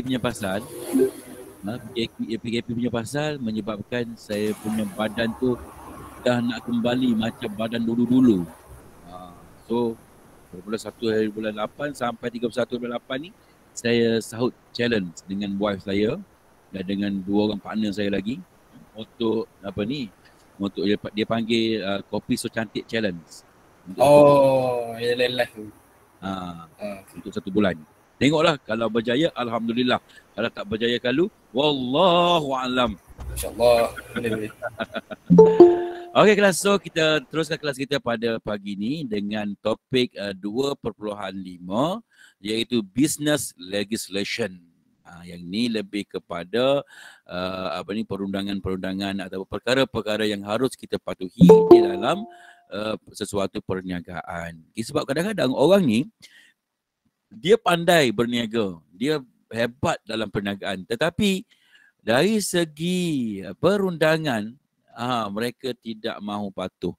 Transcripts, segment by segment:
punya pasal ha, PKP eh, punya pasal menyebabkan saya punya badan tu dah nak kembali macam badan dulu-dulu ha, so bulan 1 hari bulan 8 sampai 31 bulan 8 ni saya sahut challenge dengan wife saya dan dengan dua orang partner saya lagi untuk apa ni untuk dia, dia panggil uh, kopi so cantik challenge untuk oh ya lelah ya, lah ya. ha, ah, untuk satu bulan Tengoklah kalau berjaya alhamdulillah. Kalau tak berjaya kalu, wallahu alam. Insyaallah. Okey kelas so kita teruskan kelas kita pada pagi ini dengan topik eh, uh, 2.5 iaitu business legislation. Uh, yang ni lebih kepada uh, apa ni perundangan-perundangan atau perkara-perkara yang harus kita patuhi di dalam uh, sesuatu perniagaan. Sebab kadang-kadang orang ni dia pandai berniaga. Dia hebat dalam perniagaan. Tetapi dari segi perundangan, ah, ha, mereka tidak mahu patuh.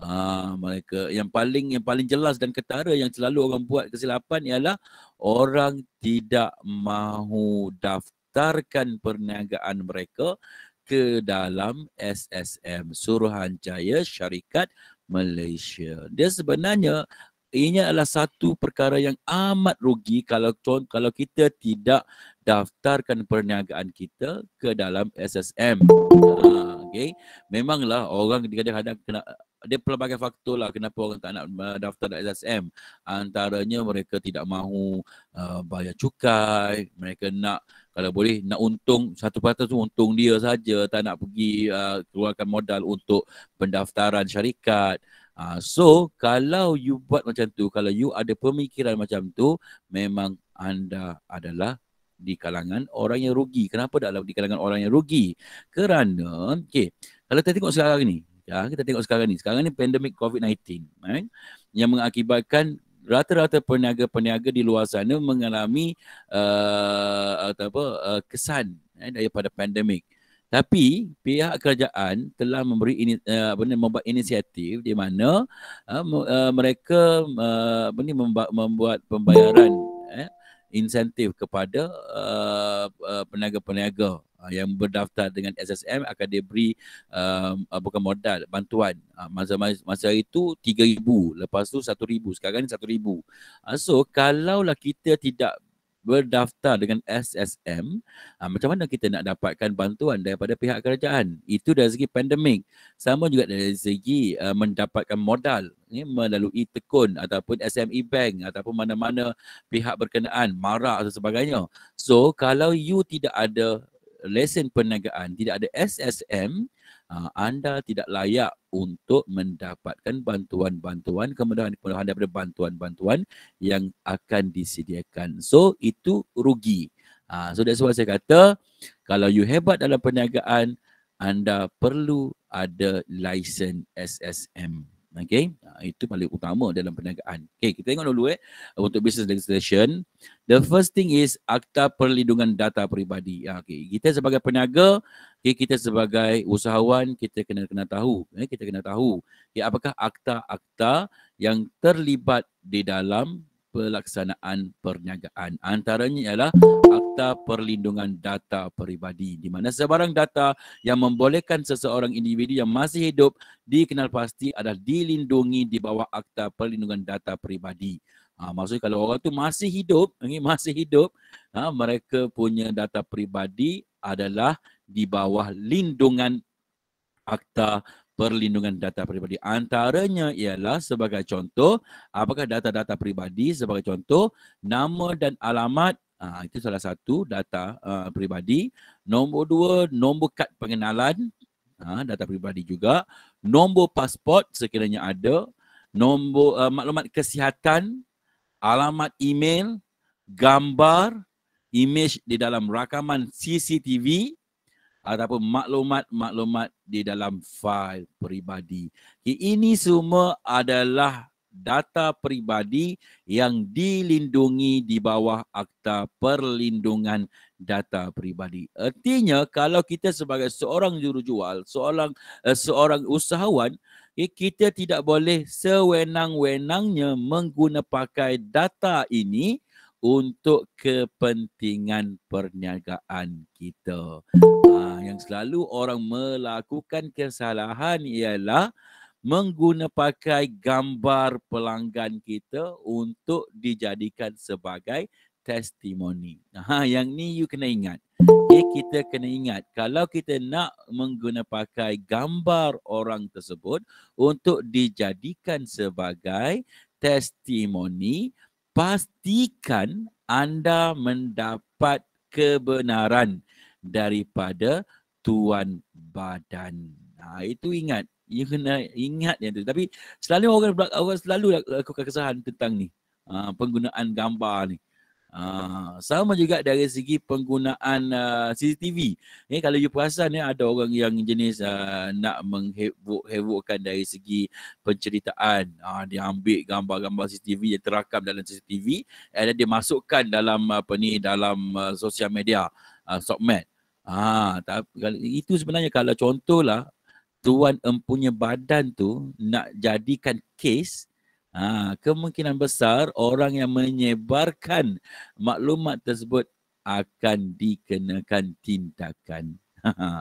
Ah, mereka yang paling yang paling jelas dan ketara yang selalu orang buat kesilapan ialah orang tidak mahu daftarkan perniagaan mereka ke dalam SSM Suruhanjaya Syarikat Malaysia. Dia sebenarnya ianya adalah satu perkara yang amat rugi kalau kalau kita tidak daftarkan perniagaan kita ke dalam SSM. Ha, ah, okay. Memanglah orang kadang-kadang kena ada pelbagai faktor lah kenapa orang tak nak daftar dalam SSM. Antaranya mereka tidak mahu uh, bayar cukai, mereka nak kalau boleh nak untung satu peratus tu untung dia saja tak nak pergi uh, keluarkan modal untuk pendaftaran syarikat. Uh, so kalau you buat macam tu, kalau you ada pemikiran macam tu, memang anda adalah di kalangan orang yang rugi. Kenapa dah dalam di kalangan orang yang rugi? Kerana, okay, kalau kita tengok sekarang ni, ya, kita tengok sekarang ni, sekarang ni pandemik COVID-19 right? yang mengakibatkan rata-rata peniaga-peniaga di luar sana mengalami uh, atau apa uh, kesan eh, daripada pandemik. Tapi pihak kerajaan telah memberi ini eh, apa ni membuat inisiatif di mana uh, mereka apa uh, ni membuat, membuat pembayaran eh insentif kepada peniaga-peniaga uh, uh, yang berdaftar dengan SSM akan diberi uh, bukan modal bantuan ah, masa masa itu 3000 lepas tu 1000 sekarang ni 1000 ah, so kalaulah kita tidak berdaftar dengan SSM ha, ah, macam mana kita nak dapatkan bantuan daripada pihak kerajaan itu dari segi pandemik sama juga dari segi uh, mendapatkan modal ni melalui tekun ataupun SME bank ataupun mana-mana pihak berkenaan marak atau sebagainya so kalau you tidak ada lesen perniagaan tidak ada SSM Ah, anda tidak layak untuk mendapatkan bantuan-bantuan kemudahan kemudahan daripada bantuan-bantuan yang akan disediakan. So itu rugi. Ah, so that's why saya kata kalau you hebat dalam perniagaan anda perlu ada lesen SSM. Okay, ah, itu paling utama dalam perniagaan. Okay, kita tengok dulu eh. Untuk business legislation, the first thing is akta perlindungan data peribadi. Okay, kita sebagai peniaga, okay, kita sebagai usahawan kita kena kena tahu eh, kita kena tahu okay, apakah akta-akta yang terlibat di dalam pelaksanaan perniagaan antaranya ialah akta perlindungan data peribadi di mana sebarang data yang membolehkan seseorang individu yang masih hidup dikenal pasti adalah dilindungi di bawah akta perlindungan data peribadi ha, maksudnya kalau orang tu masih hidup masih hidup ha, mereka punya data peribadi adalah di bawah lindungan akta perlindungan data peribadi. Antaranya ialah sebagai contoh, apakah data-data peribadi sebagai contoh, nama dan alamat, ha, itu salah satu data ha, peribadi. Nombor dua, nombor kad pengenalan, ha, data peribadi juga. Nombor pasport sekiranya ada. Nombor eh, maklumat kesihatan, alamat email, gambar, imej di dalam rakaman CCTV ataupun maklumat-maklumat di dalam fail peribadi. Ini semua adalah data peribadi yang dilindungi di bawah Akta Perlindungan Data Peribadi. Artinya kalau kita sebagai seorang jurujual, seorang eh, seorang usahawan, kita tidak boleh sewenang-wenangnya menggunakan data ini untuk kepentingan perniagaan kita. Uh, yang selalu orang melakukan kesalahan ialah menggunapakai gambar pelanggan kita untuk dijadikan sebagai testimoni. Ha, yang ni you kena ingat. Okay, eh, kita kena ingat kalau kita nak menggunapakai gambar orang tersebut untuk dijadikan sebagai testimoni, pastikan anda mendapat kebenaran daripada tuan badan. Nah ha, itu ingat. You kena ingat yang tu. Tapi selalu orang, orang selalu lakukan kesalahan tentang ni. Ha, penggunaan gambar ni. Ah, sama juga dari segi penggunaan uh, ah, CCTV. Ni eh, kalau you perasan eh, ada orang yang jenis uh, nak menghebuk-hebukkan dari segi penceritaan. Uh, dia ambil gambar-gambar CCTV yang terakam dalam CCTV dan eh, dia masukkan dalam apa ni dalam uh, sosial media uh, sokmed. Ah, tapi itu sebenarnya kalau contohlah tuan empunya badan tu nak jadikan case Ha, kemungkinan besar orang yang menyebarkan maklumat tersebut akan dikenakan tindakan. ha,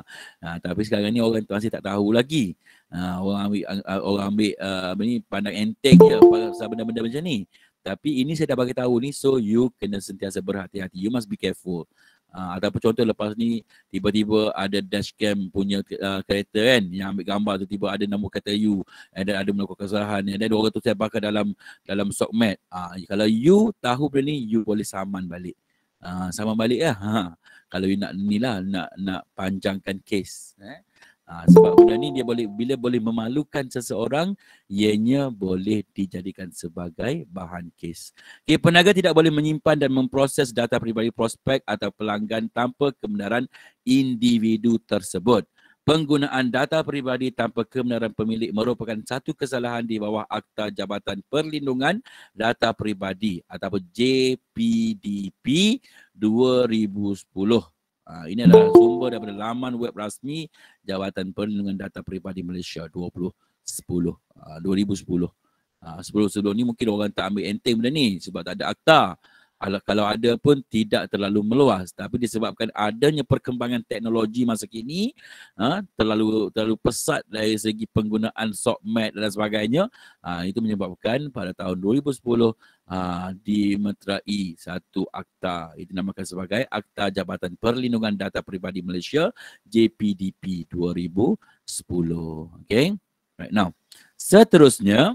tapi sekarang ni orang tu masih tak tahu lagi. Ha, orang ambil, orang ambil apa uh, ni pandang enteng je pasal benda-benda macam ni. Tapi ini saya dah bagi tahu ni so you kena sentiasa berhati-hati. You must be careful. Uh, ataupun contoh lepas ni tiba-tiba ada dashcam punya uh, kereta kan yang ambil gambar tiba-tiba ada nama kata you and then ada melakukan kesalahan and then orang tu saya pakai dalam dalam sokmat uh, ah, kalau you tahu benda ni you boleh saman balik uh, saman balik lah ha. kalau you nak ni lah nak, nak panjangkan case eh? Ha, sebab benda ni dia boleh bila boleh memalukan seseorang ianya boleh dijadikan sebagai bahan kes. Okay, peniaga tidak boleh menyimpan dan memproses data peribadi prospek atau pelanggan tanpa kebenaran individu tersebut. Penggunaan data peribadi tanpa kebenaran pemilik merupakan satu kesalahan di bawah Akta Jabatan Perlindungan Data Peribadi ataupun JPDP 2010. Uh, ah, ini adalah sumber daripada laman web rasmi Jabatan Perlindungan Data Peribadi Malaysia 2010. Uh, 2010. Uh, sebelum-sebelum ni mungkin orang tak ambil enteng benda ni sebab tak ada akta kalau ada pun tidak terlalu meluas tapi disebabkan adanya perkembangan teknologi masa kini ha, terlalu terlalu pesat dari segi penggunaan sokmed dan sebagainya ha, itu menyebabkan pada tahun 2010 ha, dimeterai satu akta itu namakan sebagai Akta Jabatan Perlindungan Data Peribadi Malaysia JPDP 2010 Okay. right now seterusnya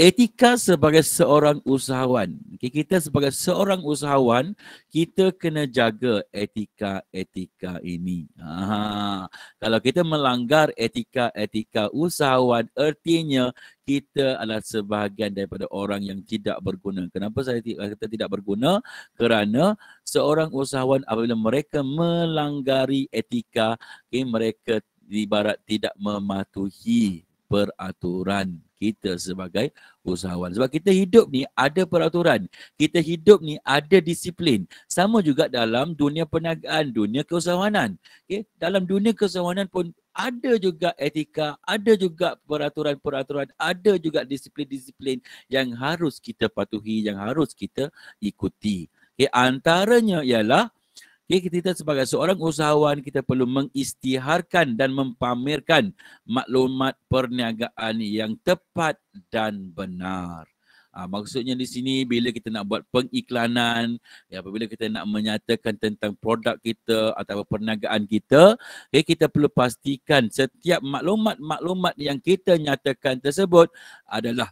etika sebagai seorang usahawan. Okay, kita sebagai seorang usahawan, kita kena jaga etika-etika ini. Aha. Kalau kita melanggar etika-etika usahawan, artinya kita adalah sebahagian daripada orang yang tidak berguna. Kenapa saya kata tidak berguna? Kerana seorang usahawan apabila mereka melanggari etika, okay, mereka ibarat tidak mematuhi peraturan kita sebagai usahawan. Sebab kita hidup ni ada peraturan. Kita hidup ni ada disiplin. Sama juga dalam dunia perniagaan, dunia keusahawanan. Okay? Dalam dunia keusahawanan pun ada juga etika, ada juga peraturan-peraturan, ada juga disiplin-disiplin yang harus kita patuhi, yang harus kita ikuti. Okay? Antaranya ialah Okay, kita sebagai seorang usahawan kita perlu mengistiharkan dan mempamerkan maklumat perniagaan yang tepat dan benar. Ha, maksudnya di sini bila kita nak buat pengiklanan, ya, apabila kita nak menyatakan tentang produk kita atau perniagaan kita, okay, kita perlu pastikan setiap maklumat-maklumat yang kita nyatakan tersebut adalah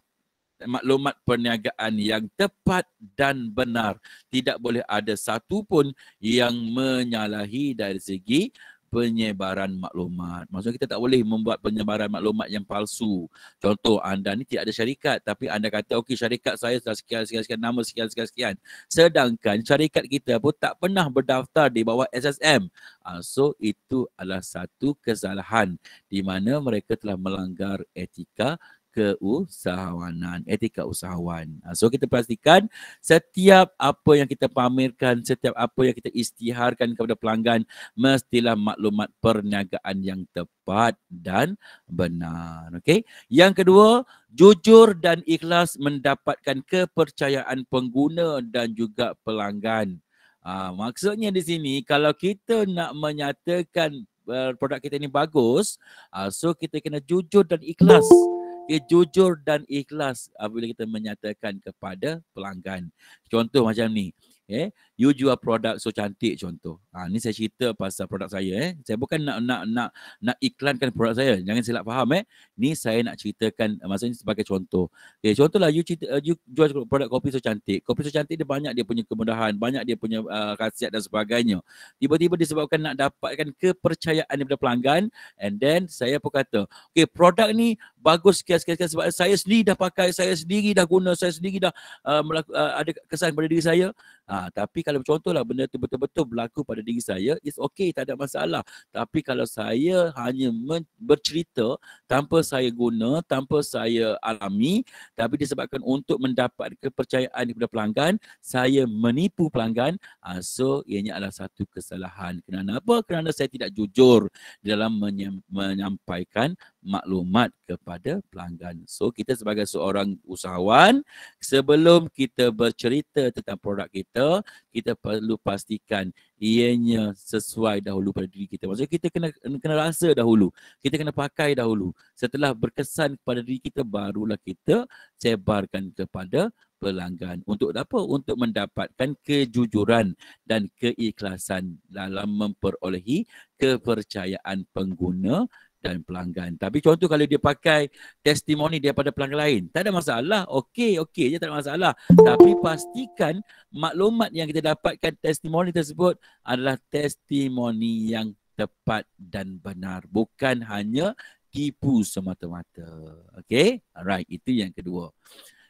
maklumat perniagaan yang tepat dan benar. Tidak boleh ada satu pun yang menyalahi dari segi penyebaran maklumat. Maksudnya kita tak boleh membuat penyebaran maklumat yang palsu. Contoh anda ni tidak ada syarikat tapi anda kata okey syarikat saya sudah sekian sekian sekian nama sekian sekian sekian. Sedangkan syarikat kita pun tak pernah berdaftar di bawah SSM. Ah, so itu adalah satu kesalahan di mana mereka telah melanggar etika keusahawanan, etika usahawan. Ah, so kita pastikan setiap apa yang kita pamerkan, setiap apa yang kita istiharkan kepada pelanggan mestilah maklumat perniagaan yang tepat dan benar. Okay. Yang kedua, jujur dan ikhlas mendapatkan kepercayaan pengguna dan juga pelanggan. Ha, maksudnya di sini kalau kita nak menyatakan uh, produk kita ini bagus, uh, so kita kena jujur dan ikhlas. Oh ia jujur dan ikhlas apabila kita menyatakan kepada pelanggan. Contoh macam ni, eh you jual produk so cantik contoh ha ni saya cerita pasal produk saya eh saya bukan nak nak nak nak iklankan produk saya jangan silap faham eh ni saya nak ceritakan eh, maksudnya sebagai contoh okey eh, contohlah you cerita uh, you jual produk kopi so cantik kopi so cantik dia banyak dia punya kemudahan banyak dia punya uh, khasiat dan sebagainya tiba-tiba disebabkan nak dapatkan kepercayaan daripada pelanggan and then saya pun kata Okay, produk ni bagus sekian, sekian sebab saya sendiri dah pakai saya sendiri dah guna saya sendiri dah uh, melaku, uh, ada kesan pada diri saya Ha, tapi kalau contohlah benda tu betul-betul berlaku pada diri saya, it's okay, tak ada masalah. Tapi kalau saya hanya bercerita tanpa saya guna, tanpa saya alami, tapi disebabkan untuk mendapat kepercayaan daripada pelanggan, saya menipu pelanggan, ha, so ianya adalah satu kesalahan. Kenapa? Kerana saya tidak jujur dalam menyampaikan maklumat kepada pelanggan. So kita sebagai seorang usahawan sebelum kita bercerita tentang produk kita, kita perlu pastikan ianya sesuai dahulu pada diri kita. Maksudnya kita kena kena rasa dahulu. Kita kena pakai dahulu. Setelah berkesan kepada diri kita barulah kita sebarkan kepada pelanggan untuk apa untuk mendapatkan kejujuran dan keikhlasan dalam memperolehi kepercayaan pengguna dan pelanggan. Tapi contoh kalau dia pakai testimoni daripada pelanggan lain, tak ada masalah. Okey, okey je tak ada masalah. Tapi pastikan maklumat yang kita dapatkan testimoni tersebut adalah testimoni yang tepat dan benar. Bukan hanya tipu semata-mata. Okey, alright. Itu yang kedua.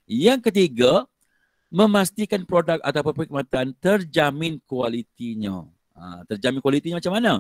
Yang ketiga, memastikan produk atau perkhidmatan terjamin kualitinya. Ha, terjamin kualitinya macam mana?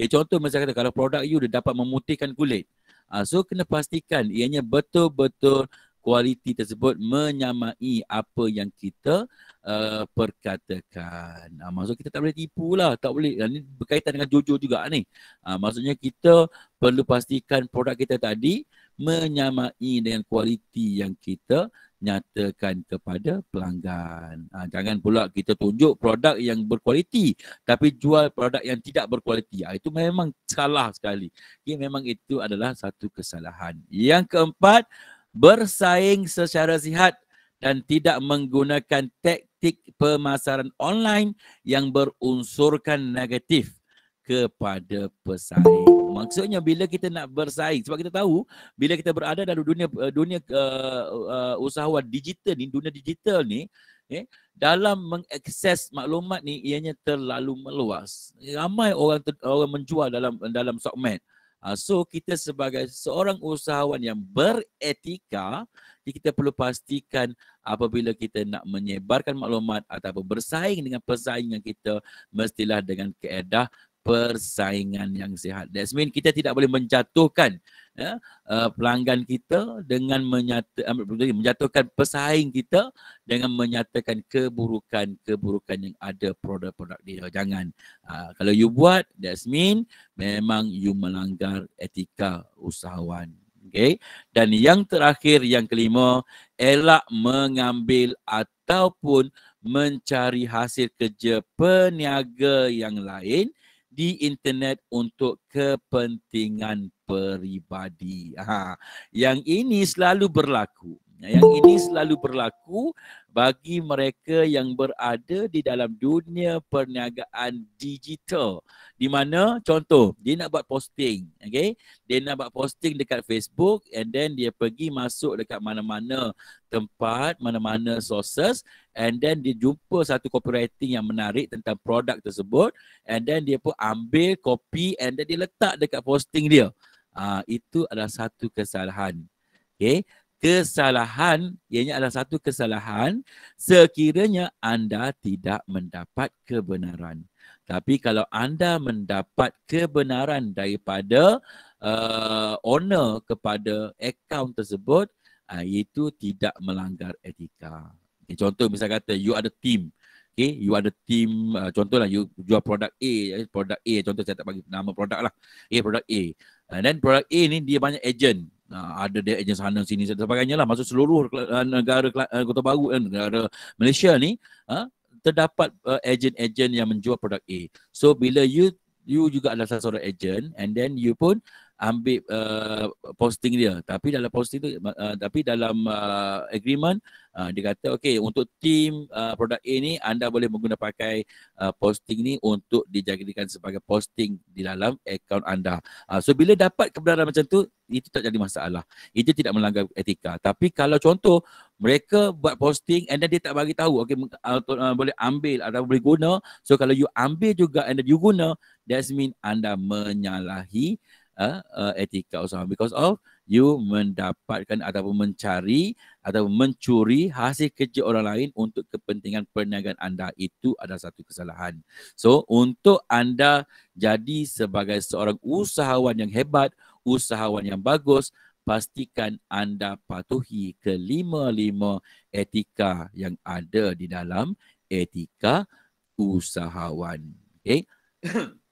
Eh, contoh macam kata kalau produk you dia dapat memutihkan kulit. Ha, so kena pastikan ianya betul-betul kualiti tersebut menyamai apa yang kita uh, perkatakan. Ha, maksud kita tak boleh tipu lah. Tak boleh. Ini berkaitan dengan jujur juga ni. Ha, maksudnya kita perlu pastikan produk kita tadi menyamai dengan kualiti yang kita nyatakan kepada pelanggan. Ha, jangan pula kita tunjuk produk yang berkualiti tapi jual produk yang tidak berkualiti. Ha, itu memang salah sekali. Ya, memang itu adalah satu kesalahan. Yang keempat, bersaing secara sihat dan tidak menggunakan taktik pemasaran online yang berunsurkan negatif kepada pesaing maksudnya bila kita nak bersaing sebab kita tahu bila kita berada dalam dunia eh, dunia uh, uh, usahawan digital ni dunia digital ni eh, dalam mengakses maklumat ni ianya terlalu meluas ramai orang orang menjual dalam dalam sokmed uh, ah, so kita sebagai seorang usahawan yang beretika kita perlu pastikan apabila kita nak menyebarkan maklumat atau bersaing dengan persaingan kita mestilah dengan keedah persaingan yang sihat. That's mean kita tidak boleh menjatuhkan ya, eh, pelanggan kita dengan menyata, menjatuhkan pesaing kita dengan menyatakan keburukan-keburukan yang ada produk-produk dia. Jangan. Ha, kalau you buat, that's mean memang you melanggar etika usahawan. Okay. Dan yang terakhir, yang kelima, elak mengambil ataupun mencari hasil kerja peniaga yang lain di internet untuk kepentingan peribadi. Ha. Yang ini selalu berlaku. Yang ini selalu berlaku bagi mereka yang berada di dalam dunia perniagaan digital. Di mana contoh dia nak buat posting, okay? Dia nak buat posting dekat Facebook and then dia pergi masuk dekat mana-mana tempat, mana-mana sources and then dia jumpa satu copywriting yang menarik tentang produk tersebut and then dia pun ambil copy and then dia letak dekat posting dia. Uh, itu adalah satu kesalahan. Okay kesalahan ianya adalah satu kesalahan sekiranya anda tidak mendapat kebenaran tapi kalau anda mendapat kebenaran daripada uh, owner kepada akaun tersebut uh, itu tidak melanggar etika okay, contoh misalnya kata you ada team Okay, you ada team, uh, contohlah you jual produk A, eh, produk A, contoh saya tak bagi nama produk lah, A, produk A. And ah, then produk A ni dia banyak agent, Ah, ada dia agent sana sini dan sebagainya lah maksud seluruh ah, negara ah, Kota Baru dan eh, negara Malaysia ni terdapat agen agent yang menjual produk A. So bila you you juga adalah seorang agent and then you pun ambil uh, posting dia tapi dalam posting tu uh, tapi dalam uh, agreement uh, dia kata okey untuk team uh, produk A ni anda boleh menggunakan pakai uh, posting ni untuk dijadikan sebagai posting di dalam akaun anda uh, so bila dapat kebenaran macam tu itu tak jadi masalah itu tidak melanggar etika tapi kalau contoh mereka buat posting and then dia tak bagi tahu okay uh, uh, boleh ambil atau boleh guna so kalau you ambil juga and then you guna that's mean anda menyalahi uh, uh, etika usaha because of you mendapatkan ataupun mencari atau mencuri hasil kerja orang lain untuk kepentingan perniagaan anda itu adalah satu kesalahan. So untuk anda jadi sebagai seorang usahawan yang hebat, usahawan yang bagus, pastikan anda patuhi kelima-lima etika yang ada di dalam etika usahawan. Okay?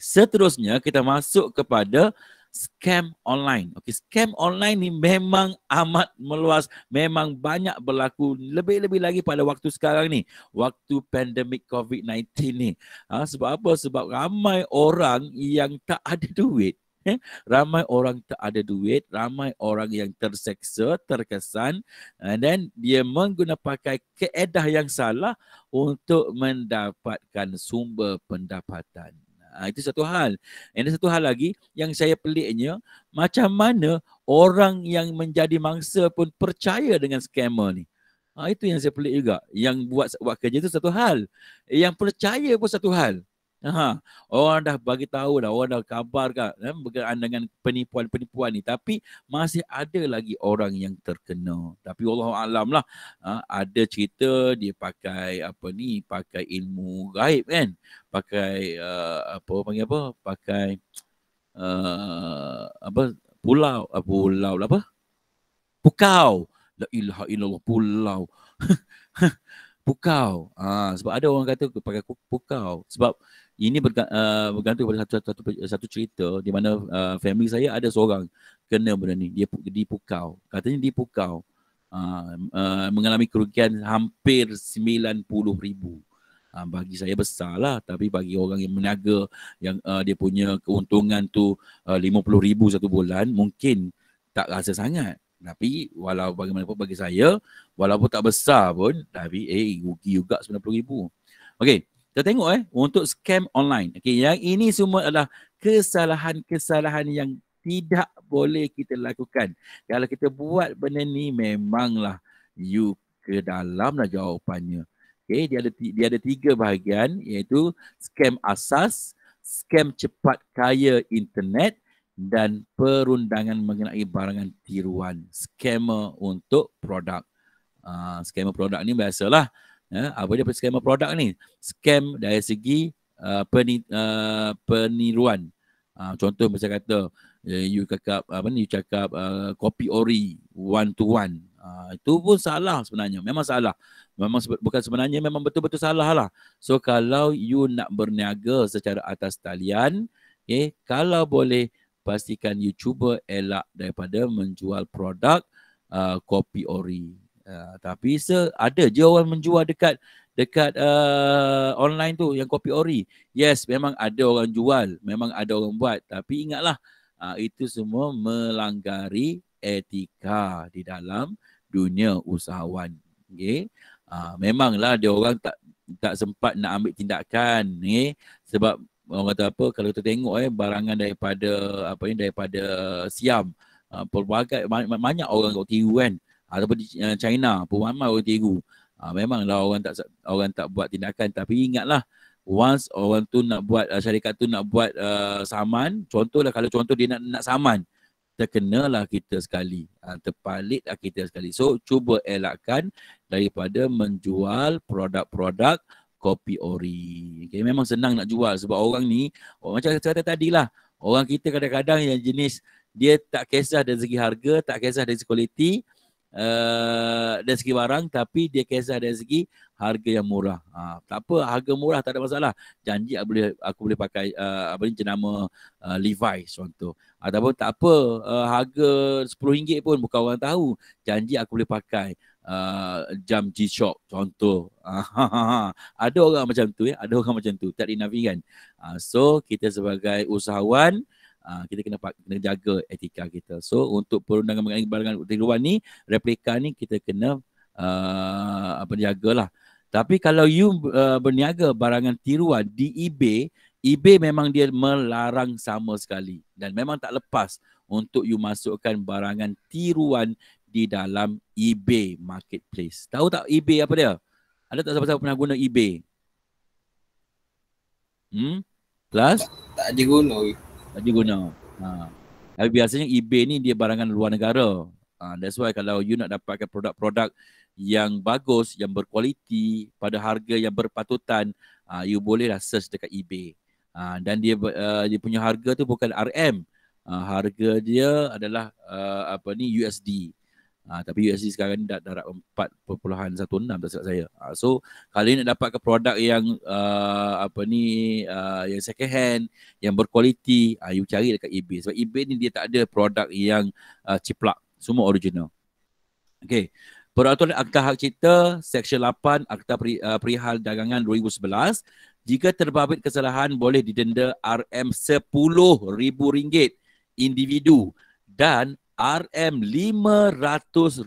Seterusnya kita masuk kepada scam online. Okey, scam online ni memang amat meluas, memang banyak berlaku lebih-lebih lagi pada waktu sekarang ni, waktu pandemik COVID-19 ni. Ha, sebab apa? Sebab ramai orang yang tak ada duit. Eh? Ramai orang tak ada duit, ramai orang yang terseksa, terkesan eh, and then dia menggunakan keedah yang salah untuk mendapatkan sumber pendapatan. Ha, itu satu hal. Ada satu hal lagi yang saya peliknya, macam mana orang yang menjadi mangsa pun percaya dengan scammer ni. Ha, itu yang saya pelik juga. Yang buat, buat kerja itu satu hal. Yang percaya pun satu hal. Ha, orang dah bagi tahu dah, orang dah kabarkan eh, berkenaan dengan penipuan-penipuan ni. Tapi masih ada lagi orang yang terkena. Tapi Allah Alam lah, ha, ada cerita dia pakai apa ni, pakai ilmu gaib kan. Pakai uh, apa, panggil apa, pakai uh, apa, pulau, uh, pulau lah apa? Pukau. La ilaha illallah pulau. pukau. Ha, sebab ada orang kata pakai pukau. Sebab ini berga- uh, bergantung pada satu, satu satu cerita di mana uh, family saya ada seorang kena benda ni dia dipukau katanya dipukau uh, uh, mengalami kerugian hampir 90 ribu uh, bagi saya besar lah tapi bagi orang yang meniaga yang uh, dia punya keuntungan tu uh, 50 ribu satu bulan mungkin tak rasa sangat tapi walau bagaimanapun bagi saya walaupun tak besar pun tapi eh rugi juga 90 ribu okey kita tengok eh untuk scam online. Okey, yang ini semua adalah kesalahan-kesalahan yang tidak boleh kita lakukan. Kalau kita buat benda ni memanglah you ke dalam dalamlah jawapannya. Okey, dia ada dia ada tiga bahagian iaitu scam asas, scam cepat kaya internet dan perundangan mengenai barangan tiruan, scammer untuk produk. Uh, scammer produk ni biasalah ya apa dia skema produk ni scam dari segi uh, peni, uh, peniruan uh, contoh macam kata uh, you cakap apa ni you cakap uh, copy ori one to one uh, itu pun salah sebenarnya memang salah memang bukan sebenarnya memang betul-betul salah lah so kalau you nak berniaga secara atas talian okay, ya, kalau boleh pastikan you cuba elak daripada menjual produk uh, copy ori Ya, tapi se ada je orang menjual dekat dekat uh, online tu yang kopi ori. Yes, memang ada orang jual, memang ada orang buat, tapi ingatlah uh, itu semua melanggari etika di dalam dunia usahawan. Okey. Uh, memanglah dia orang tak tak sempat nak ambil tindakan ni okay? sebab orang kata apa kalau kita tengok eh barangan daripada apa ni daripada Siam uh, pelbagai banyak, banyak orang kau tiru kan ataupun di eh, China pun ramai orang tiru. Ha, memanglah orang tak orang tak buat tindakan tapi ingatlah once orang tu nak buat eh, syarikat tu nak buat uh, saman, contohlah kalau contoh dia nak nak saman terkenalah kita sekali, ha, terpalitlah kita sekali. So cuba elakkan daripada menjual produk-produk kopi ori. Okay, memang senang nak jual sebab orang ni oh, macam saya kata lah. orang kita kadang-kadang yang jenis dia tak kisah dari segi harga, tak kisah dari segi kualiti, uh, dari segi barang tapi dia kisah dari segi harga yang murah. Ha, tak apa harga murah tak ada masalah. Janji aku boleh aku boleh pakai uh, apa ni jenama uh, eh, Levi's contoh. Ataupun tak apa uh, harga RM10 pun bukan orang tahu. Janji aku boleh pakai Uh, jam G-Shock contoh ha, ha, ha, ada orang macam tu ya ada orang macam tu tak dinafikan uh, so kita sebagai usahawan uh, Uh, kita kena, kena jaga etika kita. So untuk perundangan mengenai barang di luar ni, replika ni kita kena uh, ah, jaga lah. Tapi kalau you uh, berniaga barangan tiruan di eBay, eBay memang dia melarang sama sekali dan memang tak lepas untuk you masukkan barangan tiruan di dalam eBay marketplace. Tahu tak eBay apa dia? Ada tak siapa-siapa pernah guna eBay? Hmm? Plus? Tak, tak ada guna. Tak guna. Ha. Tapi biasanya eBay ni dia barangan luar negara. Ha. That's why kalau you nak dapatkan produk-produk yang bagus, yang berkualiti, pada harga yang berpatutan, ha. you bolehlah search dekat eBay. Ha. Dan dia uh, dia punya harga tu bukan RM. Ha. Harga dia adalah uh, apa ni USD. Ha, tapi USD sekarang ni dah darab 4.16 tak silap saya. Ha, so kalau ini nak dapat ke produk yang uh, apa ni uh, yang second hand, yang berkualiti, ha, you cari dekat eBay. Sebab eBay ni dia tak ada produk yang uh, ciplak. Semua original. Okay. Peraturan Akta Hak Cipta, Seksyen 8, Akta Perihal Dagangan 2011. Jika terbabit kesalahan, boleh didenda RM10,000 individu dan RM500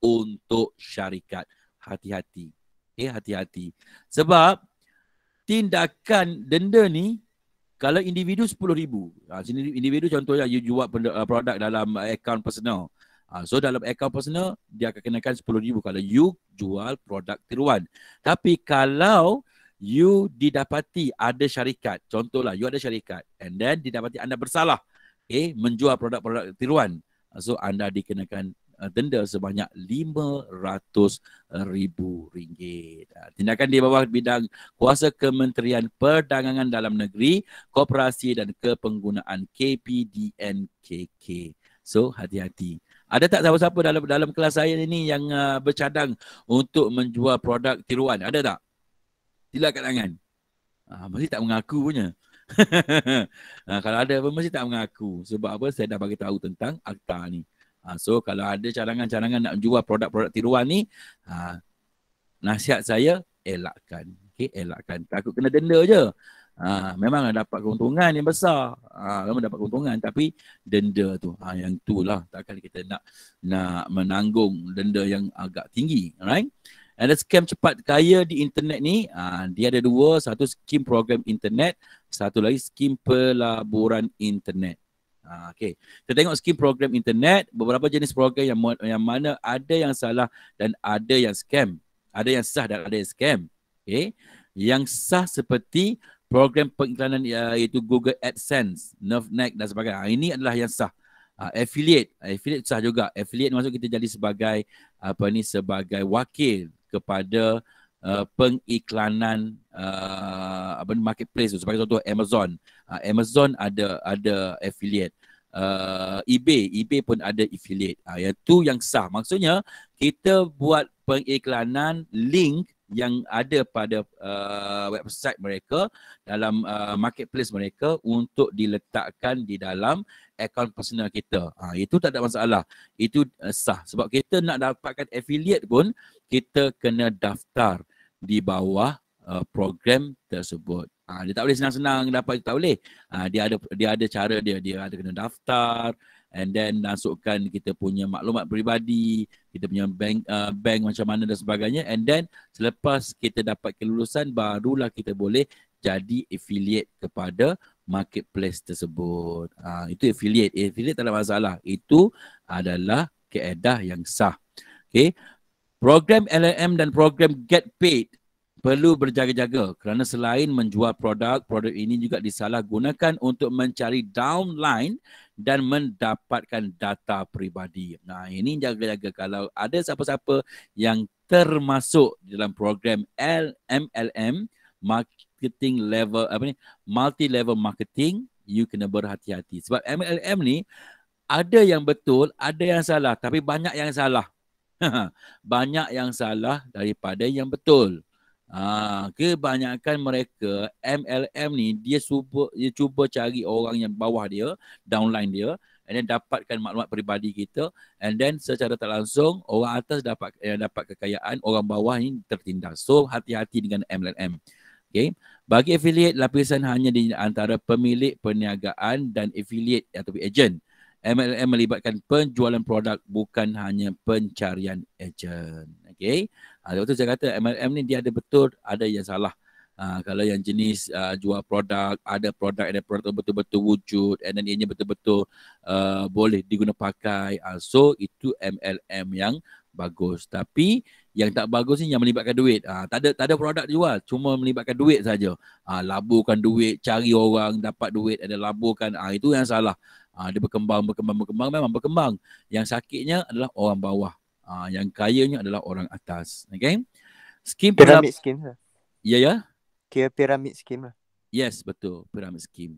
untuk syarikat. Hati-hati. Okay, eh, hati-hati. Sebab tindakan denda ni kalau individu RM10,000. Ha, individu contohnya you jual uh, produk dalam akaun personal. Ha, so dalam akaun personal dia akan kenakan RM10,000 kalau you jual produk tiruan. Tapi kalau you didapati ada syarikat. Contohlah you ada syarikat and then didapati anda bersalah. Okay, eh, menjual produk-produk tiruan. So anda dikenakan uh, denda sebanyak RM500,000. Uh, tindakan di bawah bidang kuasa Kementerian Perdagangan Dalam Negeri, Koperasi dan Kepenggunaan KPDNKK. So hati-hati. Ada tak siapa-siapa dalam dalam kelas saya ini yang uh, bercadang untuk menjual produk tiruan? Ada tak? Silakan tangan. Ah, masih tak mengaku punya ha, kalau ada pun mesti tak mengaku. Sebab apa? Saya dah bagi tahu tentang akta ni. Ha, so kalau ada cadangan-cadangan nak jual produk-produk tiruan ni, ha, nasihat saya elakkan. Okay, elakkan. Takut kena denda je. Ha, memang dapat keuntungan yang besar. Ha, memang dapat keuntungan tapi denda tu. Ha, yang tu lah. Takkan kita nak nak menanggung denda yang agak tinggi. Alright? And the cepat kaya di internet ni, ha, dia ada dua. Satu skim program internet. Satu lagi skim pelaburan internet. Ah, ha, okay. Kita tengok skim program internet, beberapa jenis program yang, yang mana ada yang salah dan ada yang scam. Ada yang sah dan ada yang scam. Okay. Yang sah seperti program pengiklanan ya, iaitu Google AdSense, NerveNet dan sebagainya. Ha, ini adalah yang sah. Uh, affiliate affiliate sah juga affiliate maksud kita jadi sebagai apa ni sebagai wakil kepada Uh, pengiklanan uh, apa marketplace tu sebagai contoh Amazon uh, Amazon ada ada affiliate Uh, eBay, eBay pun ada affiliate. Ah, uh, yang tu yang sah. Maksudnya kita buat pengiklanan link yang ada pada uh, website mereka dalam uh, marketplace mereka untuk diletakkan di dalam akaun personal kita. Ha, itu tak ada masalah. Itu uh, sah. Sebab kita nak dapatkan affiliate pun, kita kena daftar di bawah uh, program tersebut. Ha, dia tak boleh senang-senang dapat, tak boleh. Ha, dia ada dia ada cara dia. Dia ada kena daftar and then masukkan kita punya maklumat peribadi, kita punya bank uh, bank macam mana dan sebagainya and then selepas kita dapat kelulusan barulah kita boleh jadi affiliate kepada marketplace tersebut. Ha, itu affiliate. Affiliate tak ada masalah. Itu adalah keedah yang sah. Okay. Program LLM dan program Get Paid perlu berjaga-jaga kerana selain menjual produk, produk ini juga disalahgunakan untuk mencari downline dan mendapatkan data peribadi. Nah, ini jaga-jaga kalau ada siapa-siapa yang termasuk dalam program LMLM, marketing level apa ni multi level marketing you kena berhati-hati sebab MLM ni ada yang betul ada yang salah tapi banyak yang salah banyak yang salah daripada yang betul ha, kebanyakan mereka MLM ni dia cuba dia cuba cari orang yang bawah dia downline dia and then dapatkan maklumat peribadi kita and then secara tak langsung orang atas dapat yang eh, dapat kekayaan orang bawah ini tertindas so hati-hati dengan MLM Okay. Bagi affiliate, lapisan hanya di antara pemilik perniagaan dan affiliate atau agent. MLM melibatkan penjualan produk bukan hanya pencarian agent. Okay. Ha, ah, lepas saya kata MLM ni dia ada betul, ada yang salah. Ha, kalau yang jenis uh, jual produk, ada produk ada produk betul-betul wujud and then ianya betul-betul uh, boleh digunapakai. Uh, so itu MLM yang bagus. Tapi yang tak bagus ni yang melibatkan duit. Ah ha, tak ada tak ada produk jual, cuma melibatkan duit saja. Ah ha, laburkan duit, cari orang dapat duit ada laburkan. ha, itu yang salah. Ah ha, dia berkembang berkembang berkembang memang berkembang. Yang sakitnya adalah orang bawah. ha, yang kayanya adalah orang atas. Okey. Skim piramid skim. Ya ya. Kira piramid skim lah. Yes, betul. Piramid skim.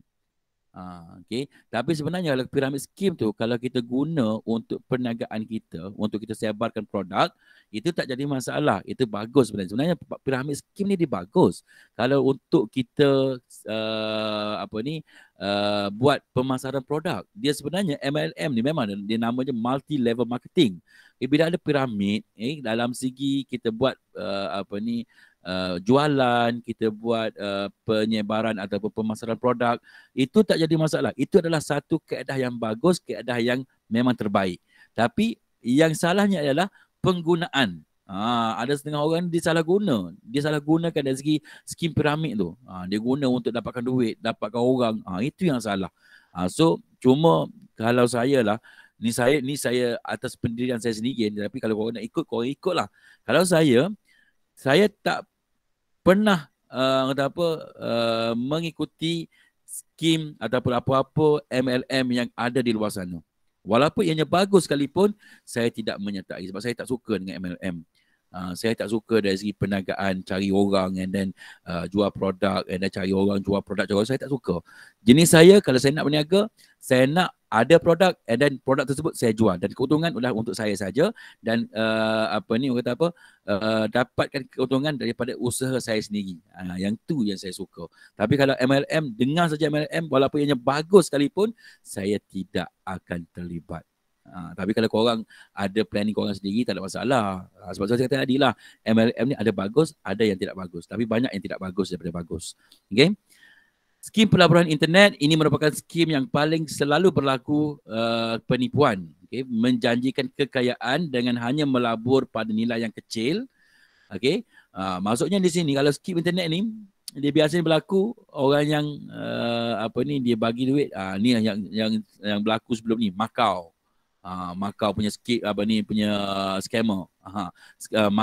Ha, okay. Tapi sebenarnya kalau pyramid scheme tu kalau kita guna untuk perniagaan kita, untuk kita sebarkan produk, itu tak jadi masalah. Itu bagus sebenarnya. Sebenarnya piramid skim ni dia bagus. Kalau untuk kita uh, apa ni uh, buat pemasaran produk, dia sebenarnya MLM ni memang dia, namanya multi level marketing. Eh, bila ada piramid, eh, dalam segi kita buat uh, apa ni uh, jualan, kita buat uh, penyebaran ataupun pemasaran produk, itu tak jadi masalah. Itu adalah satu keadaan yang bagus, keadaan yang memang terbaik. Tapi yang salahnya adalah penggunaan. Ha, ada setengah orang dia salah guna. Dia salah gunakan dari segi skim piramid tu. Ha, dia guna untuk dapatkan duit, dapatkan orang. Ha, itu yang salah. Ha, so cuma kalau saya lah, ni saya ni saya atas pendirian saya sendiri tapi kalau korang nak ikut korang ikutlah kalau saya saya tak pernah uh, kata apa uh, mengikuti skim ataupun apa-apa MLM yang ada di luar sana. Walaupun ianya bagus sekalipun, saya tidak menyertai sebab saya tak suka dengan MLM. Ah, saya tak suka dari segi perniagaan cari orang and then uh, jual produk and then cari orang jual produk jual saya tak suka. Jenis saya kalau saya nak berniaga, saya nak ada produk and then produk tersebut saya jual dan keuntungan adalah untuk saya saja dan uh, apa ni orang kata apa uh, dapatkan keuntungan daripada usaha saya sendiri. Uh, yang tu yang saya suka. Tapi kalau MLM dengar saja MLM walaupun ianya bagus sekalipun saya tidak akan terlibat. Ha, tapi kalau korang ada planning korang sendiri tak ada masalah. Ha, sebab saya kata tadi lah MLM ni ada bagus, ada yang tidak bagus. Tapi banyak yang tidak bagus daripada bagus. Okay? Skim pelaburan internet ini merupakan skim yang paling selalu berlaku uh, penipuan. Okay? Menjanjikan kekayaan dengan hanya melabur pada nilai yang kecil. Okay? Uh, maksudnya di sini kalau skim internet ni dia biasanya berlaku orang yang uh, apa ni dia bagi duit uh, ni yang yang yang berlaku sebelum ni Macau Ah, makau punya skip apa ni punya scammer. Ha,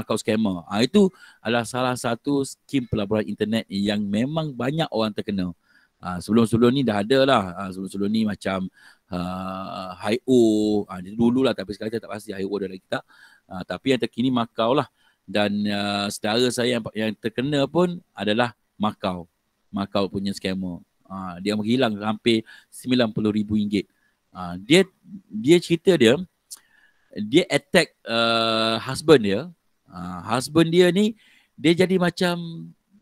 uh, scammer. Ha, itu adalah salah satu skim pelaburan internet yang memang banyak orang terkenal. Ha, sebelum-sebelum ni dah ada lah. Ha, sebelum-sebelum ni macam uh, HiO. Ha, dulu lah tapi sekarang tak pasti HiO dah lagi tak. Ha, tapi yang terkini Macau lah. Dan uh, saudara saya yang, yang terkena pun adalah makau, makau punya scammer. Ha, dia menghilang hampir RM90,000. Ha, dia dia cerita dia dia attack uh, husband dia. Ha, husband dia ni dia jadi macam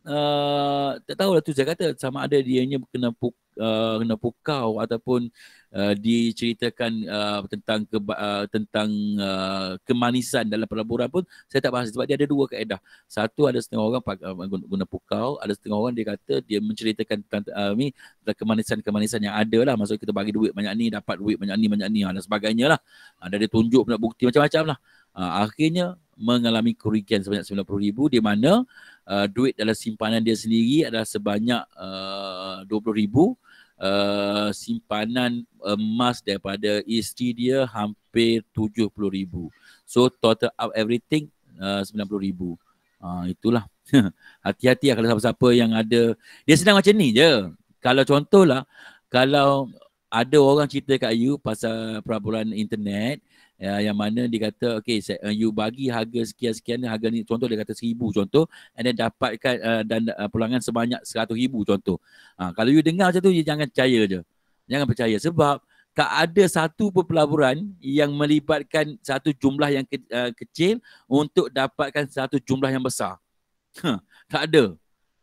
uh, tak tahu lah tu saya kata sama ada dia kena puk, uh, kena pukau ataupun uh, diceritakan uh, tentang ke, uh, tentang uh, kemanisan dalam pelaburan pun saya tak bahas sebab dia ada dua kaedah. Satu ada setengah orang uh, guna pukau, ada setengah orang dia kata dia menceritakan tentang uh, ni tentang kemanisan-kemanisan yang ada lah. Maksudnya kita bagi duit banyak ni, dapat duit banyak ni, banyak ni ha, dan sebagainya lah. Uh, ha, dan dia tunjuk pula bukti macam-macam lah. Uh, akhirnya mengalami kerugian sebanyak RM90,000 di mana uh, duit dalam simpanan dia sendiri adalah sebanyak uh, 20 ribu Uh, simpanan emas daripada isteri dia hampir 70 ribu So total up everything uh, 90 ribu uh, Itulah Hati-hati lah kalau siapa-siapa yang ada Dia senang macam ni je Kalau contohlah Kalau ada orang cerita kat you pasal peraburan internet uh, Ya, yang mana dia kata okay say, uh, you bagi harga sekian-sekian harga ni contoh dia kata seribu contoh and then dapatkan uh, dan uh, pulangan sebanyak seratus ribu contoh uh, kalau you dengar macam tu you jangan percaya je jangan percaya sebab tak ada satu pelaburan yang melibatkan satu jumlah yang ke, uh, kecil untuk dapatkan satu jumlah yang besar huh, tak ada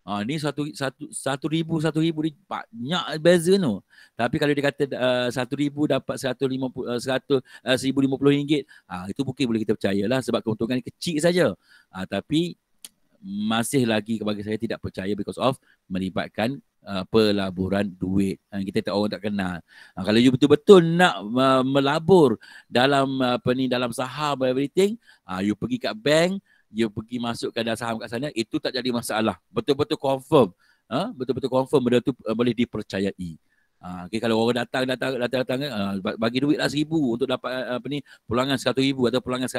Ha, ni satu, satu, satu ribu, satu ribu ni banyak beza tu. Tapi kalau dia kata uh, satu ribu dapat seratus lima puluh, ah, seratus, seribu lima puluh ringgit, itu mungkin boleh kita percayalah sebab keuntungan ni kecil saja. Ha, tapi masih lagi bagi saya tidak percaya because of melibatkan uh, pelaburan duit yang kita tak orang tak kenal. Ha, kalau you betul-betul nak uh, melabur dalam apa ni dalam saham everything, uh, you pergi kat bank, dia pergi masukkan dah saham kat sana itu tak jadi masalah betul-betul confirm ha? betul-betul confirm benda tu eh, boleh dipercayai ha, okay, kalau orang datang datang datang, datang uh, bagi duit lah seribu untuk dapat uh, apa ni pulangan seratus ribu atau pulangan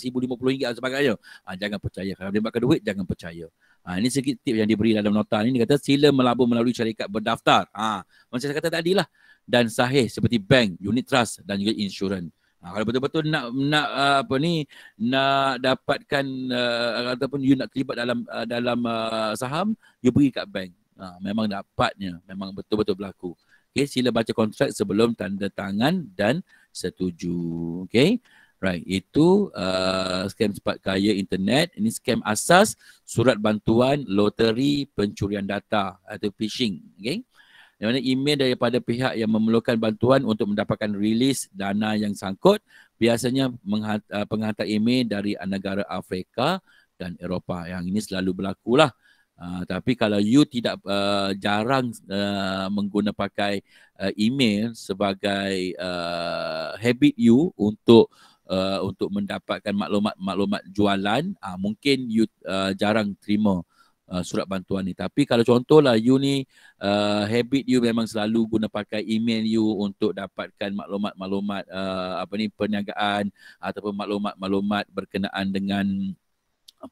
seribu lima puluh ringgit dan sebagainya ha, jangan percaya kalau dia bakal duit jangan percaya ha, ini sedikit tip yang diberi dalam nota ini dia kata sila melabur melalui syarikat berdaftar ha, macam saya kata tadi lah dan sahih seperti bank, unit trust dan juga insurans. Ha, kalau betul-betul nak nak uh, apa ni nak dapatkan uh, ataupun you nak terlibat dalam uh, dalam uh, saham, you pergi kat bank. Ha, memang dapatnya, memang betul-betul berlaku. Okey, sila baca kontrak sebelum tanda tangan dan setuju. Okey. Right, itu uh, scam cepat kaya internet. Ini scam asas surat bantuan loteri pencurian data atau phishing. Okey di mana email daripada pihak yang memerlukan bantuan untuk mendapatkan rilis dana yang sangkut biasanya uh, penghantar email dari negara Afrika dan Eropah yang ini selalu berlaku lah Uh, tapi kalau you tidak uh, jarang uh, menggunakan pakai uh, email sebagai uh, habit you untuk uh, untuk mendapatkan maklumat-maklumat jualan uh, mungkin you uh, jarang terima uh, Uh, surat bantuan ni tapi kalau contohlah you ni uh, habit you memang selalu guna pakai email you untuk dapatkan maklumat-maklumat uh, apa ni perniagaan ataupun maklumat-maklumat berkenaan dengan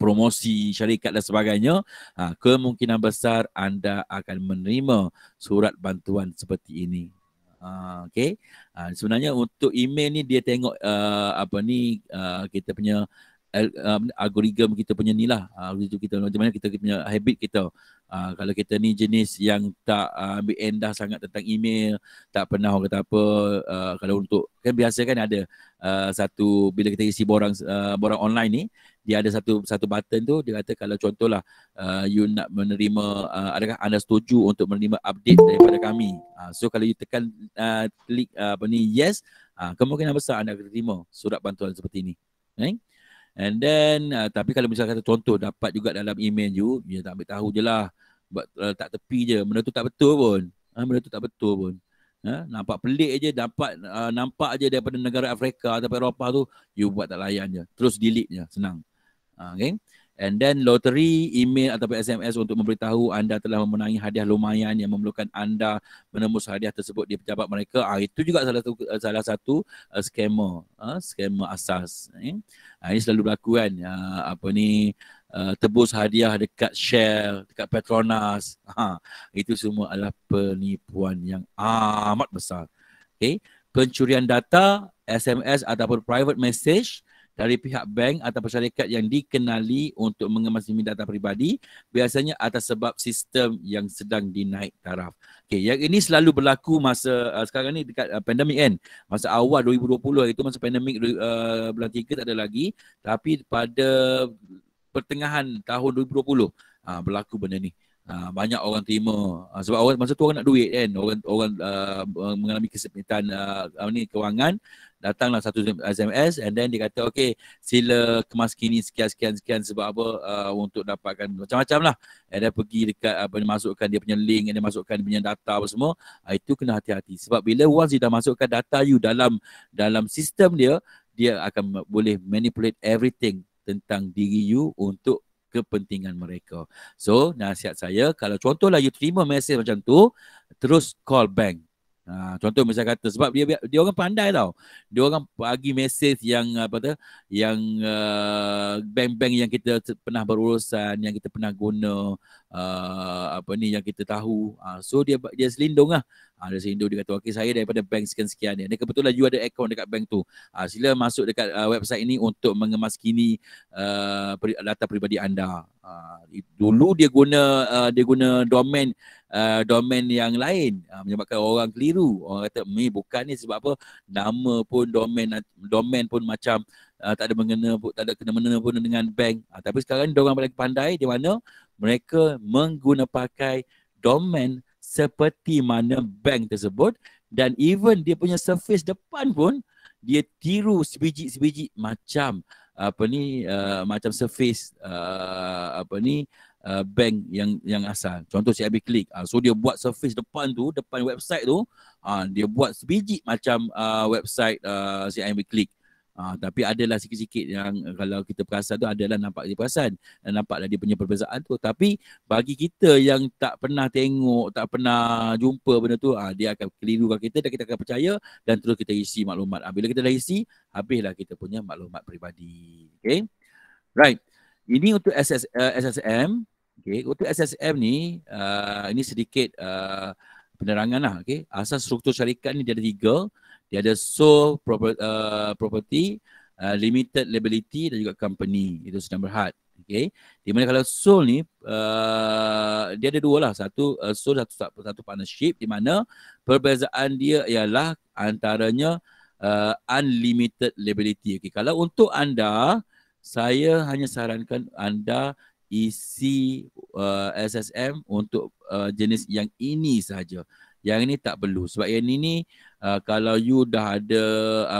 promosi syarikat dan sebagainya ha, kemungkinan besar anda akan menerima surat bantuan seperti ini Uh, ha, okay, uh, ha, sebenarnya untuk email ni dia tengok uh, apa ni uh, kita punya um, algorithm kita punya ni lah uh, algoritma kita macam mana kita punya habit kita uh, kalau kita ni jenis yang tak uh, ambil endah sangat tentang email tak pernah orang kata apa uh, kalau untuk kan biasa kan ada uh, satu bila kita isi borang uh, borang online ni dia ada satu satu button tu dia kata kalau contohlah uh, you nak menerima uh, adakah anda setuju untuk menerima update daripada kami uh, so kalau you tekan uh, klik uh, apa ni yes uh, kemungkinan besar anda akan terima surat bantuan seperti ini right? And then uh, tapi kalau misalnya kata contoh dapat juga dalam email you, dia ya, tak ambil tahu je lah. Letak uh, tepi je. Benda tu tak betul pun. Ha, benda tu tak betul pun. Ha, nampak pelik je, dapat uh, nampak je daripada negara Afrika atau Eropah tu, you buat tak layan je. Terus delete je. Senang. Ha, okay. And then lottery email ataupun SMS untuk memberitahu anda telah memenangi hadiah lumayan yang memerlukan anda menembus hadiah tersebut di pejabat mereka. Ah itu juga salah satu eh, salah satu uh, skema, uh, skema asas. Eh? Ha, ini selalu berlaku kan. Uh, apa ni uh, tebus hadiah dekat Shell, dekat Petronas. Ha, itu semua adalah penipuan yang amat besar. Okay. Pencurian data, SMS ataupun private message dari pihak bank atau syarikat yang dikenali untuk mengemas minda data peribadi biasanya atas sebab sistem yang sedang dinaik taraf. Okey, yang ini selalu berlaku masa uh, sekarang ni dekat uh, pandemik kan. Masa awal 2020 itu masa pandemik uh, bulan 3 tak ada lagi tapi pada pertengahan tahun 2020 uh, berlaku benda ni. Uh, banyak orang terima uh, sebab orang masa tu orang nak duit kan orang orang uh, mengalami kesempitan uh, ni kewangan datanglah satu SMS uh, and then dia kata okay sila kemas kini sekian sekian sekian sebab apa uh, untuk dapatkan macam-macam lah and then pergi dekat apa ni masukkan dia punya link and then masukkan dia punya data apa semua uh, itu kena hati-hati sebab bila once dia dah masukkan data you dalam dalam sistem dia dia akan boleh manipulate everything tentang diri you untuk kepentingan mereka. So, nasihat saya kalau contohlah you terima mesej macam tu, terus call bank. Ha, contoh macam kata sebab dia dia orang pandai tau. Dia orang bagi mesej yang apa tu yang uh, bank-bank yang kita pernah berurusan, yang kita pernah guna uh, apa ni yang kita tahu. Uh, so dia dia selindunglah. Ah ha, Sindu dia kata okey saya daripada bank sekian-sekian ni. Dan kebetulan you ada account dekat bank tu. Ah ha, sila masuk dekat uh, website ini untuk mengemaskini uh, ah, data peribadi anda. Ah dulu dia guna uh, dia guna domain uh, domain yang lain uh, menyebabkan orang keliru. Orang kata ni bukan ni sebab apa? Nama pun domain domain pun macam uh, tak ada mengena tak ada kena mengena pun dengan bank. Uh, tapi sekarang ni orang paling pandai di mana mereka menggunakan pakai domain seperti mana bank tersebut dan even dia punya surface depan pun dia tiru sebiji-sebiji macam apa ni uh, macam surface uh, apa ni uh, bank yang yang asal contoh saya ambil klik uh, so dia buat surface depan tu depan website tu uh, dia buat sebiji macam uh, website uh, saya ambil Ah, tapi adalah sikit-sikit yang eh, kalau kita perasan tu adalah nampak dia perasan dan nampaklah dia punya perbezaan tu tapi bagi kita yang tak pernah tengok tak pernah jumpa benda tu ah, dia akan kelirukan kita dan kita akan percaya dan terus kita isi maklumat ah, bila kita dah isi habislah kita punya maklumat peribadi okay? right ini untuk SS, uh, eh, SSM okay? untuk SSM ni uh, ini sedikit uh, penerangan lah asas struktur syarikat ni dia ada tiga dia ada sole property, uh, property uh, limited liability dan juga company itu sedang berhad okey di mana kalau sole ni uh, dia ada dua lah satu uh, sole satu, satu satu partnership di mana perbezaan dia ialah antaranya uh, unlimited liability okey kalau untuk anda saya hanya sarankan anda isi uh, SSM untuk uh, jenis yang ini saja. Yang ini tak perlu sebab yang ini uh, kalau you dah ada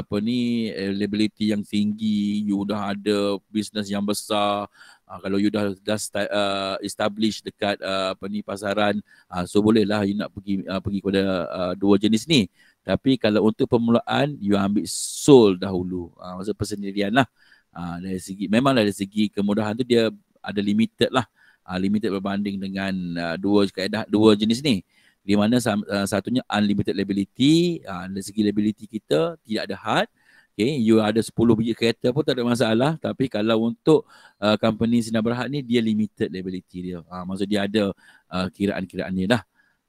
apa ni availability yang tinggi you dah ada business yang besar uh, kalau you dah dah uh, establish dekat uh, apa ni pasaran uh, so bolehlah you nak pergi uh, pergi kepada uh, dua jenis ni tapi kalau untuk permulaan you ambil sole dahulu uh, maksud persendirian lah uh, dari segi memanglah dari segi kemudahan tu dia ada limited lah uh, limited berbanding dengan uh, dua kaedah dua jenis ni di mana uh, satunya unlimited liability uh, dari segi liability kita tidak ada had okay you ada 10 biji kereta pun tak ada masalah tapi kalau untuk uh, company Sinar Berhad ni dia limited liability dia uh, maksud dia ada uh, kiraan-kiraan dia lah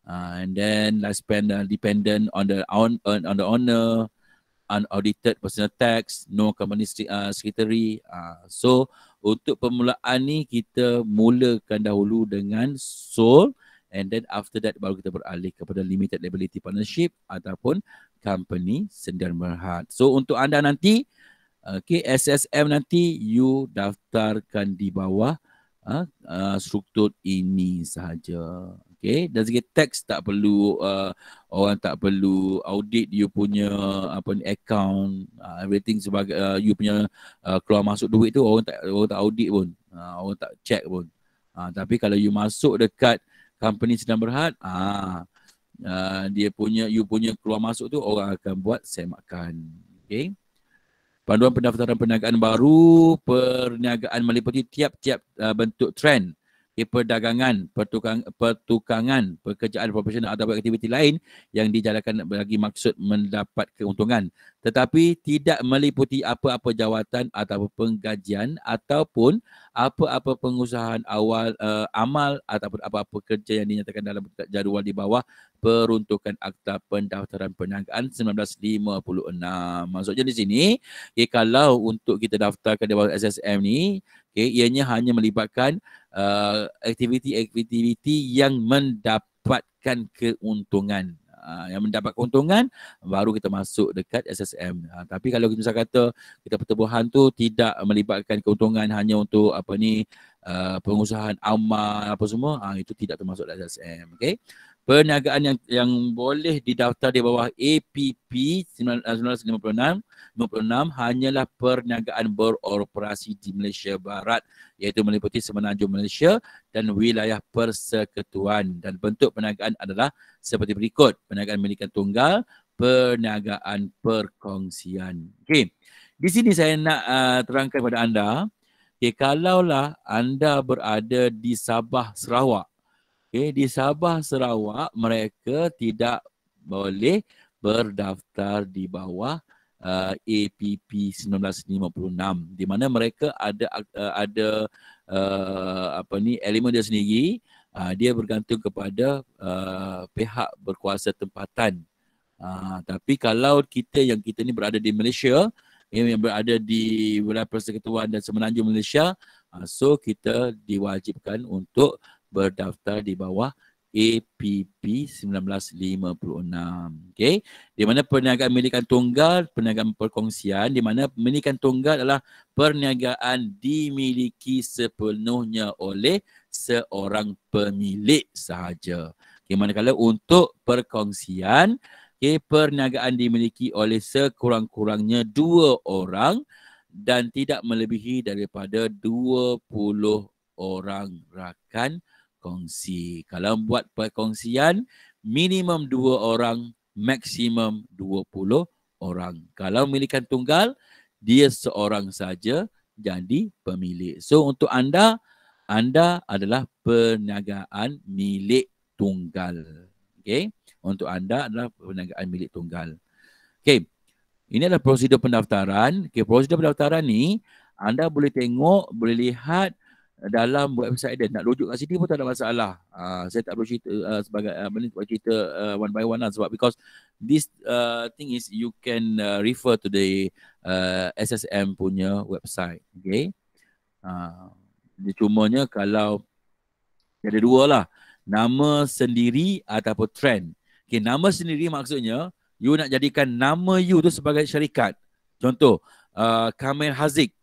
uh, and then lifespan uh, dependent on the on, on, on the owner unaudited personal tax no company uh, secretary uh, so untuk permulaan ni kita mulakan dahulu dengan sole and then after that baru kita beralih kepada limited liability partnership ataupun company sendirian berhad. So untuk anda nanti okay uh, SSM nanti you daftarkan di bawah uh, uh struktur ini sahaja. Okay, dari segi tax tak perlu uh, orang tak perlu audit you punya apa ni account uh, everything sebagai uh, you punya uh, keluar masuk duit tu orang tak orang tak audit pun uh, orang tak check pun uh, tapi kalau you masuk dekat uh, company sedang berhad ah uh, dia punya you punya keluar masuk tu orang akan buat semakan Okay, panduan pendaftaran perniagaan baru perniagaan meliputi tiap-tiap ah, bentuk trend ia perdagangan, pertukang, pertukangan, pekerjaan profesional atau aktiviti lain yang dijalankan bagi maksud mendapat keuntungan tetapi tidak meliputi apa-apa jawatan atau penggajian ataupun apa-apa pengusahaan awal uh, amal ataupun apa-apa kerja yang dinyatakan dalam jadual di bawah peruntukan akta pendaftaran perniagaan 1956. Maksudnya di sini, okay, eh, kalau untuk kita daftarkan di bawah SSM ni, okay, ianya hanya melibatkan uh, aktiviti-aktiviti yang mendapatkan keuntungan uh, yang mendapat keuntungan baru kita masuk dekat SSM uh, ah, tapi kalau kita kata kita pertubuhan tu tidak melibatkan keuntungan hanya untuk apa ni uh, pengusahaan amal apa semua uh, itu tidak termasuk dalam SSM Okay perniagaan yang yang boleh didaftar di bawah APP 1956 56 hanyalah perniagaan beroperasi di Malaysia Barat iaitu meliputi semenanjung Malaysia dan wilayah persekutuan dan bentuk perniagaan adalah seperti berikut perniagaan milikan tunggal perniagaan perkongsian okey di sini saya nak uh, terangkan kepada anda okey kalaulah anda berada di Sabah Sarawak Okay, di Sabah Sarawak mereka tidak boleh berdaftar di bawah uh, APP 1956 di mana mereka ada uh, ada uh, apa ni elemen dia sendiri uh, dia bergantung kepada uh, pihak berkuasa tempatan uh, tapi kalau kita yang kita ni berada di Malaysia yang berada di wilayah persekutuan dan semenanjung Malaysia uh, so kita diwajibkan untuk berdaftar di bawah APP 1956. Okay. Di mana perniagaan milikan tunggal, perniagaan perkongsian, di mana milikan tunggal adalah perniagaan dimiliki sepenuhnya oleh seorang pemilik sahaja. Okay, manakala untuk perkongsian, okay, perniagaan dimiliki oleh sekurang-kurangnya dua orang dan tidak melebihi daripada 20 orang rakan perkongsi. Kalau buat perkongsian, minimum dua orang, maksimum dua puluh orang. Kalau milikan tunggal, dia seorang saja jadi pemilik. So untuk anda, anda adalah perniagaan milik tunggal. Okay. Untuk anda adalah perniagaan milik tunggal. Okay. Ini adalah prosedur pendaftaran. Okay, prosedur pendaftaran ni, anda boleh tengok, boleh lihat dalam website dia nak rujuk kat sini pun tak ada masalah. Uh, saya tak perlu cerita uh, sebagai uh, ah, menit buat cerita uh, one by one lah sebab because this uh, thing is you can uh, refer to the uh, SSM punya website. Okay. Uh, dia cumanya kalau dia ada dua lah. Nama sendiri ataupun trend. Okay, nama sendiri maksudnya you nak jadikan nama you tu sebagai syarikat. Contoh, uh, Kamil Haziq.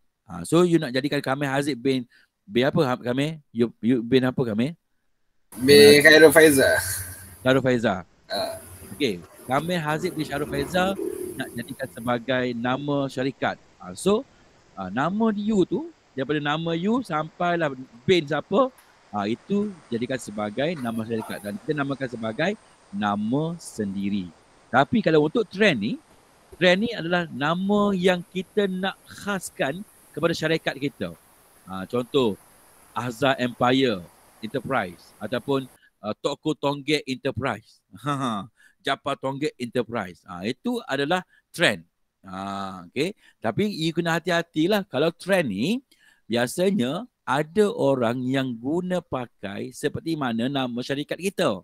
so you nak jadikan Kamil Haziq bin Bin apa ha- kami? You, you bin apa kami? B Khairul Faizal. Khairul Faizal. Uh. Ha. Okay. Kami Haziq bin Khairul Faizal nak jadikan sebagai nama syarikat. Uh, so, uh, nama you tu, daripada nama you sampailah bin siapa, uh, itu jadikan sebagai nama syarikat. Dan kita namakan sebagai nama sendiri. Tapi kalau untuk trend ni, trend ni adalah nama yang kita nak khaskan kepada syarikat kita. Ha, contoh, Azhar Empire Enterprise ataupun uh, Toko Tongge Enterprise. Ha, ha, Japa Tongge Enterprise. Ha, itu adalah trend. Ha, okay. Tapi you kena hati-hatilah kalau trend ni biasanya ada orang yang guna pakai seperti mana nama syarikat kita.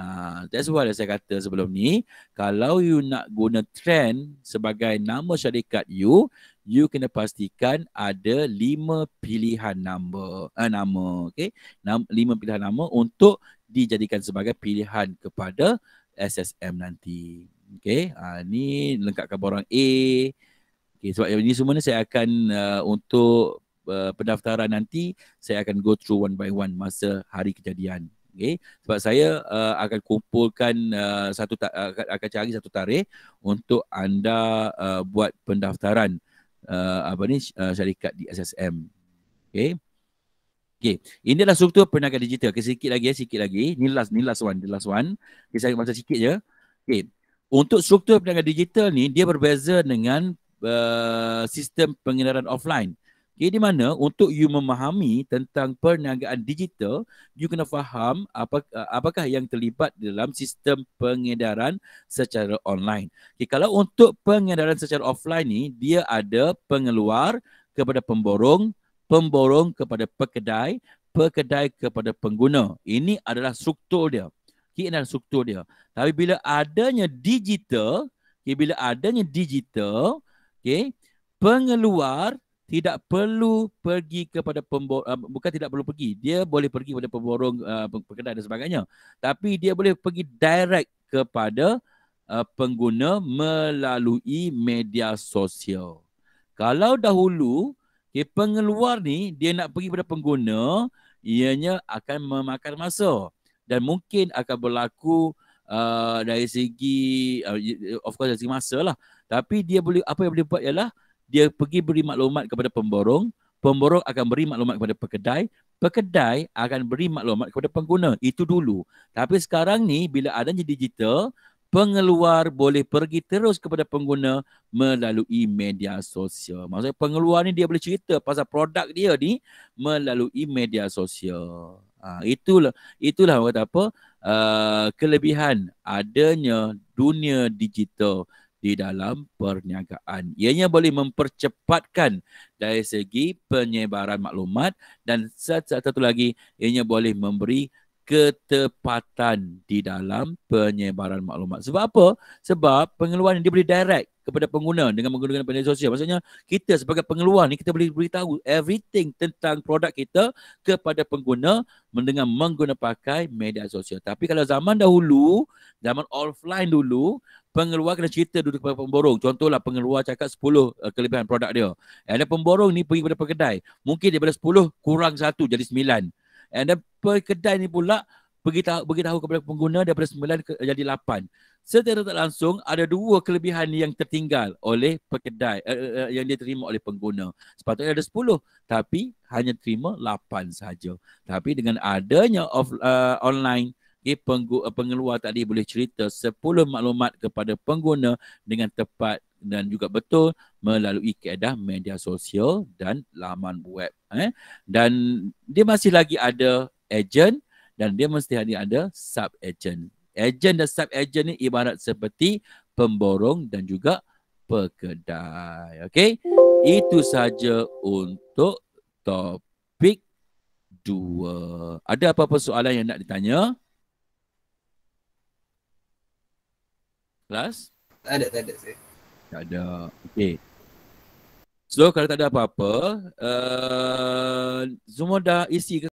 Ha, that's why saya kata sebelum ni, kalau you nak guna trend sebagai nama syarikat you, you kena pastikan ada lima pilihan nama uh, nama. Okay? Nam, lima pilihan nama untuk dijadikan sebagai pilihan kepada SSM nanti. Okay, ha, ah, ni lengkapkan borang A. Okay, sebab ini semua ni saya akan uh, untuk uh, pendaftaran nanti, saya akan go through one by one masa hari kejadian okay? sebab saya uh, akan kumpulkan uh, satu ta- akan, cari satu tarikh untuk anda uh, buat pendaftaran uh, apa ni uh, syarikat di SSM Okay, Okay. Ini adalah struktur perniagaan digital. Okay, sikit lagi ya, sikit lagi. Ni last, ni last one, ni last one. Okay, saya masa sikit je. Okay. Untuk struktur perniagaan digital ni, dia berbeza dengan uh, sistem pengedaran offline. Okay, di mana untuk you memahami tentang perniagaan digital, you kena faham apa, apakah yang terlibat dalam sistem pengedaran secara online. Okay, kalau untuk pengedaran secara offline ni, dia ada pengeluar kepada pemborong, pemborong kepada pekedai, pekedai kepada pengguna. Ini adalah struktur dia. Okay, ini adalah struktur dia. Tapi bila adanya digital, okay, bila adanya digital, okay, pengeluar tidak perlu pergi kepada pembor uh, eh, bukan tidak perlu pergi dia boleh pergi kepada pemborong uh, perkedai dan sebagainya tapi dia boleh pergi direct kepada uh, pengguna melalui media sosial kalau dahulu okay, pengeluar ni dia nak pergi kepada pengguna ianya akan memakan masa dan mungkin akan berlaku uh, dari segi uh, of course dari segi masa lah tapi dia boleh apa yang boleh buat ialah dia pergi beri maklumat kepada pemborong, pemborong akan beri maklumat kepada pekedai, pekedai akan beri maklumat kepada pengguna. Itu dulu. Tapi sekarang ni bila ada adanya digital, pengeluar boleh pergi terus kepada pengguna melalui media sosial. Maksudnya pengeluar ni dia boleh cerita pasal produk dia ni melalui media sosial. Ha, itulah itulah kata apa uh, kelebihan adanya dunia digital di dalam perniagaan. Ianya boleh mempercepatkan dari segi penyebaran maklumat dan satu satu lagi ianya boleh memberi ketepatan di dalam penyebaran maklumat. Sebab apa? Sebab pengeluaran dia diberi direct kepada pengguna dengan menggunakan media sosial. Maksudnya kita sebagai pengeluar ni kita boleh beritahu everything tentang produk kita kepada pengguna dengan menggunakan pakai media sosial. Tapi kalau zaman dahulu, zaman offline dulu, pengeluar kena cerita dulu kepada pemborong. Contohlah pengeluar cakap 10 uh, eh, kelebihan produk dia. Eh, And then pemborong ni pergi kepada pekedai, Mungkin daripada 10 kurang 1 jadi 9. And then perkedai ni pula beritahu, tahu kepada pengguna daripada 9 ke, jadi 8. Secara tak langsung ada dua kelebihan yang tertinggal oleh pekedai uh, eh, uh, yang diterima oleh pengguna. Sepatutnya ada 10 tapi hanya terima 8 sahaja. Tapi dengan adanya of, uh, online okay, penggu, eh, pengeluar tadi boleh cerita 10 maklumat kepada pengguna dengan tepat dan juga betul melalui keadaan media sosial dan laman web. Eh? Dan dia masih lagi ada agent dan dia mesti lagi ada sub-agent. Agent dan sub-agent ni ibarat seperti pemborong dan juga pekedai. Okay? Itu saja untuk topik dua. Ada apa-apa soalan yang nak ditanya? Last? Tak ada, tak ada saya. Tak ada. Okay. So kalau tak ada apa-apa, uh, semua dah isi ke?